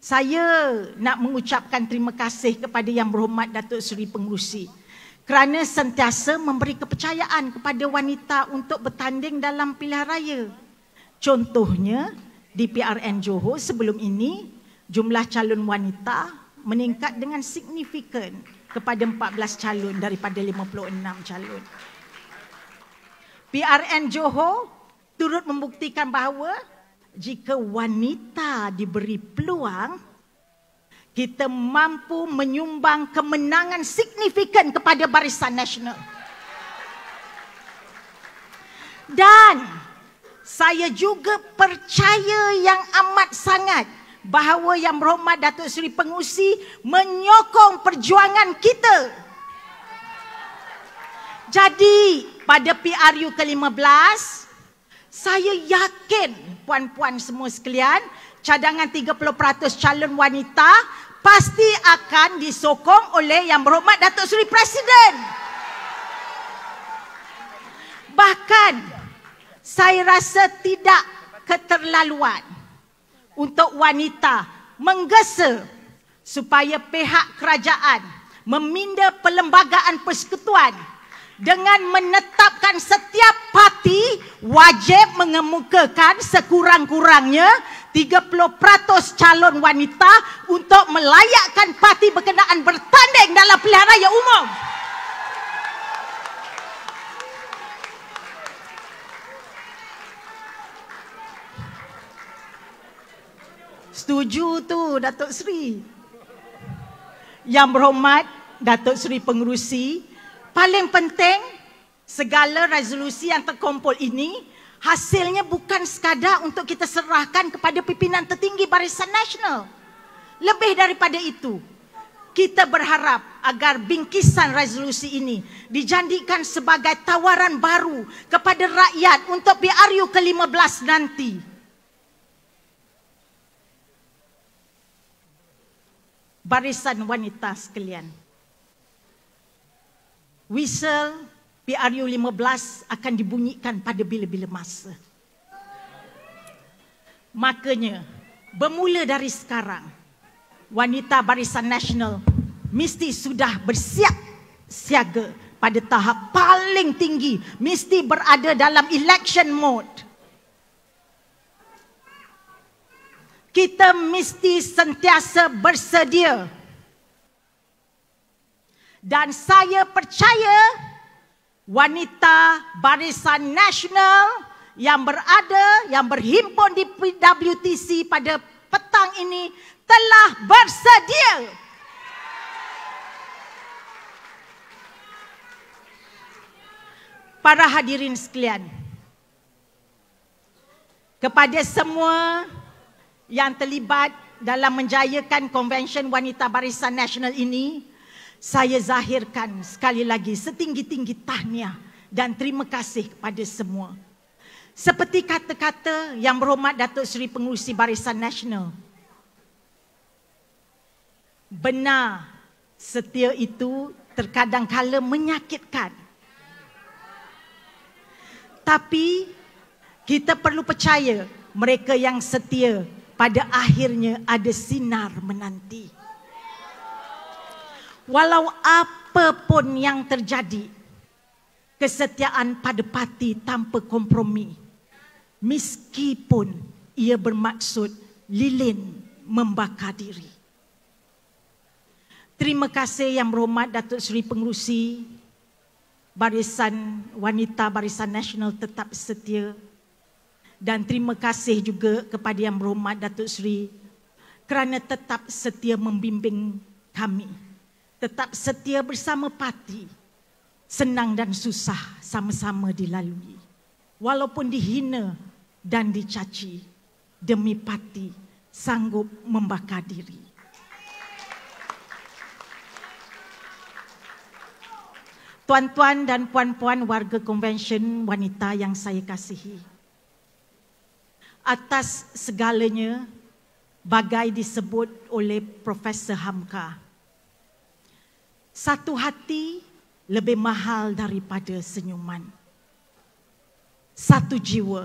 saya nak mengucapkan terima kasih kepada Yang Berhormat Datuk Seri Pengurusi kerana sentiasa memberi kepercayaan kepada wanita untuk bertanding dalam pilihan raya. Contohnya, di PRN Johor sebelum ini, jumlah calon wanita meningkat dengan signifikan kepada 14 calon daripada 56 calon. PRN Johor turut membuktikan bahawa jika wanita diberi peluang kita mampu menyumbang kemenangan signifikan kepada barisan nasional dan saya juga percaya yang amat sangat bahawa yang berhormat Datuk Seri Pengusi menyokong perjuangan kita jadi pada PRU ke-15 saya yakin puan-puan semua sekalian, cadangan 30% calon wanita pasti akan disokong oleh Yang Berhormat Datuk Seri Presiden. Bahkan saya rasa tidak keterlaluan untuk wanita menggesa supaya pihak kerajaan meminda perlembagaan persekutuan dengan menetapkan setiap parti wajib mengemukakan sekurang-kurangnya 30% calon wanita untuk melayakkan parti berkenaan bertanding dalam pilihan raya umum. Setuju tu Datuk Seri. Yang berhormat Datuk Seri Pengerusi, paling penting segala resolusi yang terkumpul ini hasilnya bukan sekadar untuk kita serahkan kepada pimpinan tertinggi Barisan Nasional. Lebih daripada itu, kita berharap agar bingkisan resolusi ini dijadikan sebagai tawaran baru kepada rakyat untuk PRU ke-15 nanti. Barisan wanita sekalian whistle PRU 15 akan dibunyikan pada bila-bila masa. Makanya, bermula dari sekarang, wanita barisan nasional mesti sudah bersiap siaga pada tahap paling tinggi. Mesti berada dalam election mode. Kita mesti sentiasa bersedia dan saya percaya wanita barisan nasional yang berada yang berhimpun di PWTC pada petang ini telah bersedia para hadirin sekalian kepada semua yang terlibat dalam menjayakan konvensyen wanita barisan nasional ini saya zahirkan sekali lagi setinggi-tinggi tahniah dan terima kasih kepada semua. Seperti kata-kata yang berhormat Datuk Seri Pengurusi Barisan Nasional. Benar setia itu terkadang kala menyakitkan. Tapi kita perlu percaya mereka yang setia pada akhirnya ada sinar menanti. Walau apapun yang terjadi, kesetiaan pada parti tanpa kompromi. Meskipun ia bermaksud lilin membakar diri. Terima kasih yang berhormat Datuk Seri Pengerusi Barisan Wanita Barisan Nasional Tetap Setia dan terima kasih juga kepada yang berhormat Datuk Seri kerana tetap setia membimbing kami tetap setia bersama parti senang dan susah sama-sama dilalui walaupun dihina dan dicaci demi parti sanggup membakar diri Tuan-tuan dan puan-puan warga konvensyen wanita yang saya kasihi atas segalanya bagai disebut oleh Profesor Hamka satu hati lebih mahal daripada senyuman. Satu jiwa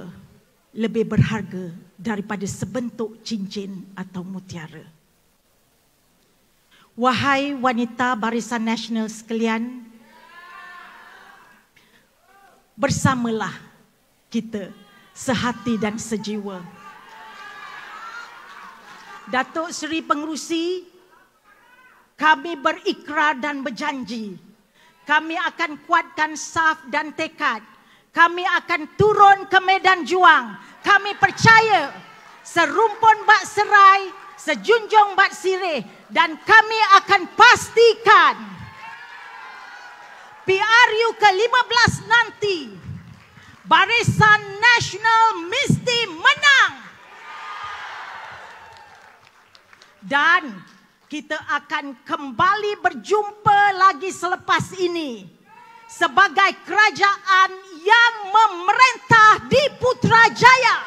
lebih berharga daripada sebentuk cincin atau mutiara. Wahai wanita barisan nasional sekalian, bersamalah kita sehati dan sejiwa. Datuk Seri Pengerusi kami berikrar dan berjanji. Kami akan kuatkan saf dan tekad. Kami akan turun ke medan juang. Kami percaya serumpun bak serai, sejunjung bak sirih. Dan kami akan pastikan PRU ke-15 nanti Barisan Nasional mesti menang. Dan kita akan kembali berjumpa lagi selepas ini sebagai kerajaan yang memerintah di Putrajaya.